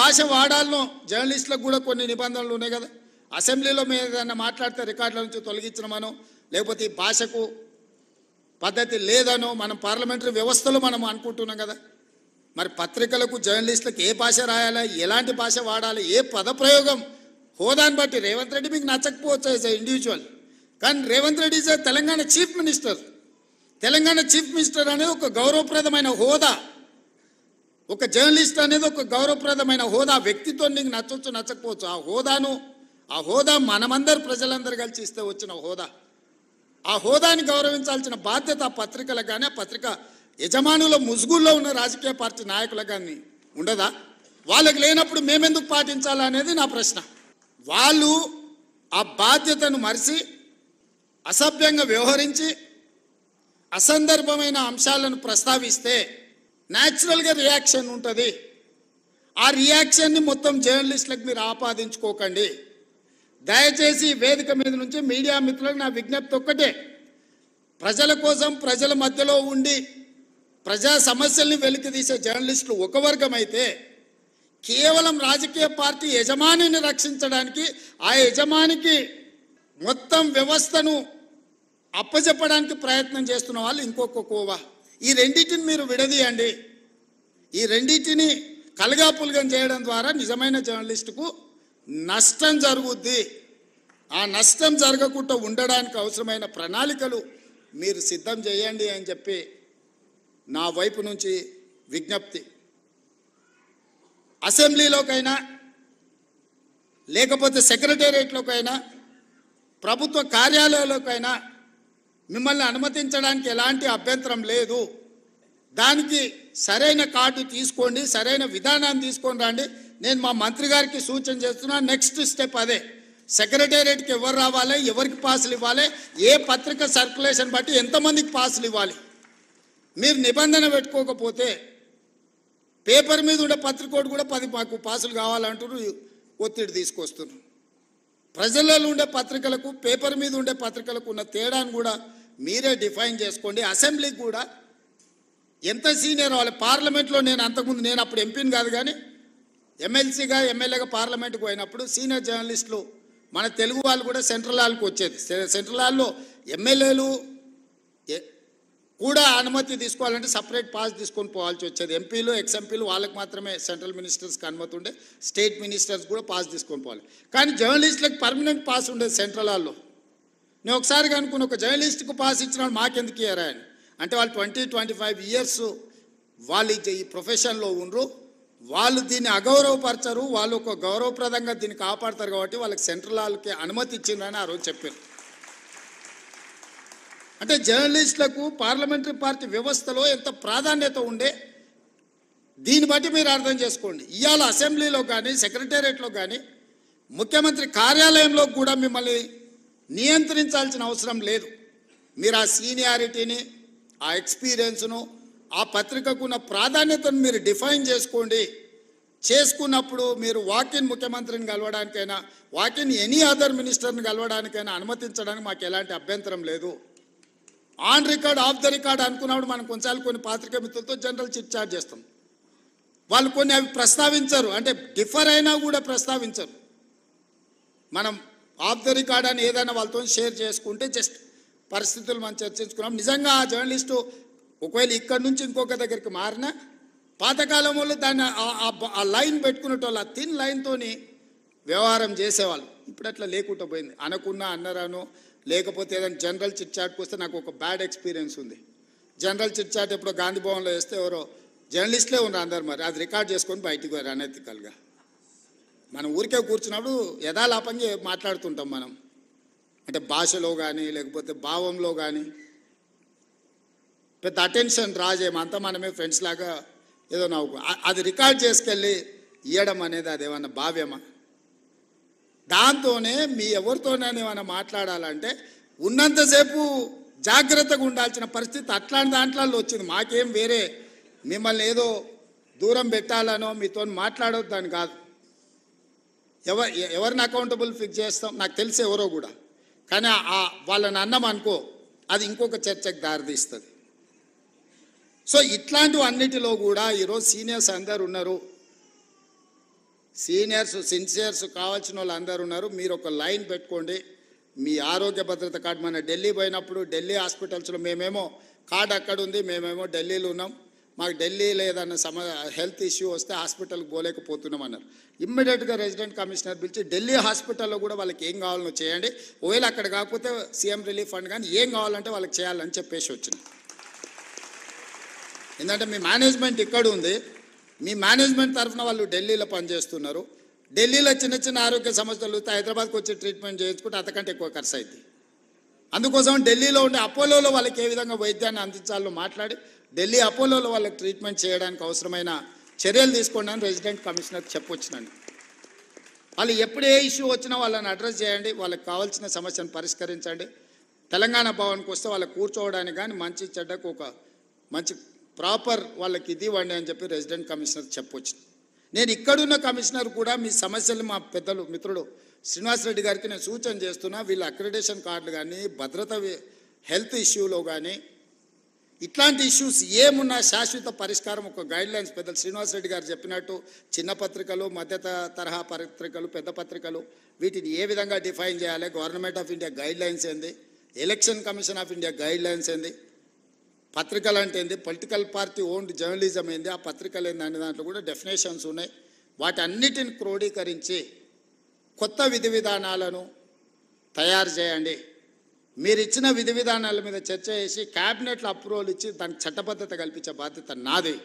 భాష వాడాలను జర్నలిస్టులకు కూడా కొన్ని నిబంధనలు ఉన్నాయి కదా అసెంబ్లీలో మేము ఏదైనా మాట్లాడితే రికార్డుల నుంచి తొలగించడమనో లేకపోతే ఈ భాషకు పద్ధతి లేదనో మనం పార్లమెంటరీ వ్యవస్థలు మనం అనుకుంటున్నాం కదా మరి పత్రికలకు జర్నలిస్టులకు ఏ భాష రాయాలా ఎలాంటి భాష వాడాలి ఏ పదప్రయోగం హోదాని బట్టి రేవంత్ రెడ్డి మీకు నచ్చకపోవచ్చు యాజ్ ఇండివిజువల్ కానీ Revanth Reddy is Telangana chief minister Telangana chief minister అనేది ఒక గౌరవప్రదమైన హోదా ఒక జర్నలిస్ట్ అనేది ఒక గౌరవప్రదమైన హోదా వ్యక్తితో నీకు నచ్చవచ్చు నచ్చకపోవచ్చు ఆ హోదాను ఆ హోదా మనమందరు ప్రజలందరూ కలిసి ఇస్తే వచ్చిన హోదా ఆ హోదాని గౌరవించాల్సిన బాధ్యత ఆ పత్రికలకు కానీ ఆ పత్రిక యజమానుల ముసుగుల్లో ఉన్న రాజకీయ పార్టీ నాయకులకు కానీ ఉండదా వాళ్ళకి లేనప్పుడు మేమెందుకు పాటించాలనేది నా ప్రశ్న వాళ్ళు ఆ బాధ్యతను మరిచి అసభ్యంగా వ్యవహరించి అసందర్భమైన అంశాలను ప్రస్తావిస్తే న్యాచురల్గా రియాక్షన్ ఉంటుంది ఆ రియాక్షన్ని మొత్తం జర్నలిస్టులకు మీరు ఆపాదించుకోకండి దయచేసి వేదిక మీద నుంచి మీడియా మిత్రులకు నా విజ్ఞప్తి ఒక్కటే ప్రజల కోసం ప్రజల మధ్యలో ఉండి ప్రజా సమస్యల్ని వెలికితీసే జర్నలిస్టులు ఒక వర్గం అయితే కేవలం రాజకీయ పార్టీ యజమానిని రక్షించడానికి ఆ యజమానికి మొత్తం వ్యవస్థను అప్పచెప్పడానికి ప్రయత్నం చేస్తున్న వాళ్ళు ఇంకొక కోవా ఈ రెండింటిని మీరు విడదీయండి ఈ రెండింటిని కలగాపులగం చేయడం ద్వారా నిజమైన జర్నలిస్టుకు నష్టం జరుగుద్ది ఆ నష్టం జరగకుండా ఉండడానికి అవసరమైన ప్రణాళికలు మీరు సిద్ధం చేయండి అని చెప్పి నా వైపు నుంచి విజ్ఞప్తి అసెంబ్లీలోకైనా లేకపోతే సెక్రటేరియట్లోకైనా ప్రభుత్వ కార్యాలయాలకైనా మిమ్మల్ని అనుమతించడానికి ఎలాంటి అభ్యంతరం లేదు దానికి సరైన కార్డు తీసుకోండి సరైన విధానాన్ని తీసుకొని రండి నేను మా మంత్రి గారికి సూచన చేస్తున్నా నెక్స్ట్ స్టెప్ అదే సెక్రటేరియట్కి ఎవరు రావాలి ఎవరికి పాసులు ఇవ్వాలి ఏ పత్రిక సర్క్యులేషన్ బట్టి ఎంతమందికి పాసులు ఇవ్వాలి మీరు నిబంధన పెట్టుకోకపోతే పేపర్ మీద ఉన్న పత్రికోడు కూడా పది మాకు పాసులు కావాలంటున్నారు ఒత్తిడి తీసుకొస్తున్నారు ప్రజలలో ఉండే పత్రికలకు పేపర్ మీద ఉండే పత్రికలకు ఉన్న తేడాను కూడా మీరే డిఫైన్ చేసుకోండి అసెంబ్లీకి కూడా ఎంత సీనియర్ వాళ్ళు పార్లమెంట్లో నేను అంతకుముందు నేను అప్పుడు ఎంపీని కాదు కానీ ఎమ్మెల్సీగా ఎమ్మెల్యేగా పార్లమెంట్కి పోయినప్పుడు సీనియర్ జర్నలిస్టులు మన తెలుగు వాళ్ళు కూడా సెంట్రల్ హాల్కి వచ్చేది సెంట్రల్ హాల్లో ఎమ్మెల్యేలు కూడా అనుమతి తీసుకోవాలంటే సపరేట్ పాస్ తీసుకొని పోవాల్సి వచ్చేది ఎంపీలు ఎక్స్ ఎంపీలు వాళ్ళకి మాత్రమే సెంట్రల్ మినిస్టర్స్కి అనుమతి ఉండే స్టేట్ మినిస్టర్స్ కూడా పాస్ తీసుకొని పోవాలి కానీ జర్నలిస్టులకు పర్మనెంట్ పాస్ ఉండేది సెంట్రల్ హాల్లో నేను ఒకసారి కనుకున్న ఒక జర్నలిస్ట్కు పాస్ ఇచ్చిన వాళ్ళు మాకెందుకు ఇయ్యారా అని అంటే వాళ్ళు ట్వంటీ ట్వంటీ ఫైవ్ ఇయర్స్ వాళ్ళు ఈ ప్రొఫెషన్లో ఉండరు వాళ్ళు దీన్ని అగౌరవపరచరు వాళ్ళు ఒక గౌరవప్రదంగా దీన్ని కాపాడతారు కాబట్టి వాళ్ళకి సెంట్రల్ హాల్కి అనుమతి ఇచ్చిందని ఆ రోజు చెప్పారు అంటే జర్నలిస్టులకు పార్లమెంటరీ పార్టీ వ్యవస్థలో ఎంత ప్రాధాన్యత ఉండే దీన్ని బట్టి మీరు అర్థం చేసుకోండి ఇవాళ అసెంబ్లీలో కానీ సెక్రటేరియట్లో కానీ ముఖ్యమంత్రి కార్యాలయంలో కూడా మిమ్మల్ని నియంత్రించాల్సిన అవసరం లేదు మీరు ఆ సీనియారిటీని ఆ ఎక్స్పీరియన్స్ను ఆ పత్రికకు ఉన్న ప్రాధాన్యతను మీరు డిఫైన్ చేసుకోండి చేసుకున్నప్పుడు మీరు వాకిన్ ముఖ్యమంత్రిని కలవడానికైనా వాకిన్ ఎనీ అదర్ మినిస్టర్ని కలవడానికైనా అనుమతించడానికి మాకు ఎలాంటి అభ్యంతరం లేదు on record off the record అనుకున్నప్పుడు మనం కొన్నిసార్లు కొన్ని పాత్రికా మిత్రులతో జనరల్ చిట్ చాట్ చేస్తాం వాళ్ళు కొన్ని అవి ప్రస్తావించరు అంటే డిఫర్ అయినా కూడా ప్రస్తావించరు మనం ఆఫ్ ద రికార్డ్ అని ఏదైనా వాళ్ళతో షేర్ చేసుకుంటే జస్ట్ పరిస్థితులు మనం చర్చించుకున్నాం నిజంగా ఆ జర్నలిస్టు ఒకవేళ ఇక్కడి నుంచి ఇంకొక దగ్గరికి మారిన పాతకాలం వాళ్ళు దాన్ని ఆ లైన్ పెట్టుకునేటోళ్ళు ఆ థిన్ లైన్తోని వ్యవహారం చేసేవాళ్ళు ఇప్పుడు అట్లా లేకుండా పోయింది అనకున్నా అన్నరాను లేకపోతే ఏదైనా జనరల్ చిట్ చాట్కి వస్తే నాకు ఒక బ్యాడ్ ఎక్స్పీరియన్స్ ఉంది జనరల్ చిట్ చాట్ ఎప్పుడో గాంధీ భవన్లో వేస్తే ఎవరో జర్నలిస్ట్లే ఉన్నారు అందరు మరి అది రికార్డ్ చేసుకొని బయటికి వారు అనైతికల్గా మనం ఊరికే కూర్చున్నప్పుడు యథాలాపంగా మాట్లాడుతుంటాం మనం అంటే భాషలో కానీ లేకపోతే భావంలో కానీ పెద్ద అటెన్షన్ రాజేమంతా మనమే ఫ్రెండ్స్ లాగా ఏదో నవ్వు అది రికార్డ్ చేసుకెళ్ళి ఇవ్వడం అనేది అదేమన్నా భావ్యమా దాంతోనే మీ ఎవరితోనైనా ఏమైనా మాట్లాడాలంటే ఉన్నంతసేపు జాగ్రత్తగా ఉండాల్సిన పరిస్థితి అట్లాంటి దాంట్లో వచ్చింది మాకేం వేరే మిమ్మల్ని ఏదో దూరం పెట్టాలనో మీతో మాట్లాడొద్దని కాదు ఎవరు ఎవరిని అకౌంటబుల్ ఫిక్స్ చేస్తాం నాకు తెలిసి ఎవరో కూడా కానీ ఆ వాళ్ళని అన్నం అనుకో అది ఇంకొక చర్చకు దారితీస్తుంది సో ఇట్లాంటివన్నిటిలో కూడా ఈరోజు సీనియర్స్ అందరు ఉన్నారు సీనియర్స్ సిన్సియర్స్ కావాల్సిన వాళ్ళు అందరు ఉన్నారు మీరు ఒక లైన్ పెట్టుకోండి మీ ఆరోగ్య భద్రత కార్డు మన ఢిల్లీ పోయినప్పుడు ఢిల్లీ హాస్పిటల్స్లో మేమేమో కార్డు అక్కడ ఉంది మేమేమో ఢిల్లీలో ఉన్నాం మాకు ఢిల్లీ లేదన్న సమ హెల్త్ ఇష్యూ వస్తే హాస్పిటల్కి పోలేకపోతున్నాం అన్నారు ఇమ్మీడియట్గా రెసిడెంట్ కమిషనర్ పిలిచి ఢిల్లీ హాస్పిటల్లో కూడా వాళ్ళకి ఏం కావాలనో చేయండి ఒకవేళ అక్కడ కాకపోతే సీఎం రిలీఫ్ ఫండ్ కానీ ఏం కావాలంటే వాళ్ళకి చేయాలని చెప్పేసి వచ్చింది ఎందుకంటే మీ మేనేజ్మెంట్ ఇక్కడ ఉంది మీ మేనేజ్మెంట్ తరఫున వాళ్ళు ఢిల్లీలో పనిచేస్తున్నారు ఢిల్లీలో చిన్న చిన్న ఆరోగ్య సమస్యలు హైదరాబాద్కి వచ్చి ట్రీట్మెంట్ చేయించుకుంటే అంతకంటే ఎక్కువ ఖర్చు అవుతుంది అందుకోసం ఢిల్లీలో ఉండే అపోలోలో వాళ్ళకి ఏ విధంగా వైద్యాన్ని అందించాలో మాట్లాడి ఢిల్లీ అపోలోలో వాళ్ళకి ట్రీట్మెంట్ చేయడానికి అవసరమైన చర్యలు తీసుకోండి అని రెసిడెంట్ కమిషనర్ చెప్పొచ్చినండి వాళ్ళు ఎప్పుడు ఏ ఇష్యూ వచ్చినా వాళ్ళని అడ్రస్ చేయండి వాళ్ళకి కావాల్సిన సమస్యను పరిష్కరించండి తెలంగాణ భవన్కి వస్తే వాళ్ళకి కూర్చోవడానికి కానీ మంచి చెడ్డకు ఒక మంచి ప్రాపర్ వాళ్ళకి ఇది వాడిని అని చెప్పి రెసిడెంట్ కమిషనర్ చెప్పొచ్చు నేను ఇక్కడున్న కమిషనర్ కూడా మీ సమస్యలు మా పెద్దలు మిత్రుడు శ్రీనివాసరెడ్డి గారికి నేను సూచన చేస్తున్నా వీళ్ళ అక్రిడేషన్ కార్డులు కానీ భద్రత హెల్త్ ఇష్యూలో కానీ ఇట్లాంటి ఇష్యూస్ ఏమున్నా శాశ్వత పరిష్కారం ఒక గైడ్ లైన్స్ పెద్దలు శ్రీనివాసరెడ్డి గారు చెప్పినట్టు చిన్న పత్రికలు మధ్య తరహా పత్రికలు పెద్ద పత్రికలు వీటిని ఏ విధంగా డిఫైన్ చేయాలి government of India guidelines ఏంది election commission of India guidelines ఏంది పత్రికలు అంటే ఏంది పొలిటికల్ పార్టీ ఓన్డ్ జర్నలిజం ఏంది ఆ పత్రికలు ఏంది అనే దాంట్లో కూడా డెఫినేషన్స్ ఉన్నాయి వాటన్నిటిని క్రోడీకరించి కొత్త విధి విధానాలను తయారు చేయండి మీరు ఇచ్చిన విధి విధానాల మీద చర్చ చేసి క్యాబినెట్లో అప్రూవల్ ఇచ్చి దానికి చట్టబద్ధత కల్పించే బాధ్యత నాది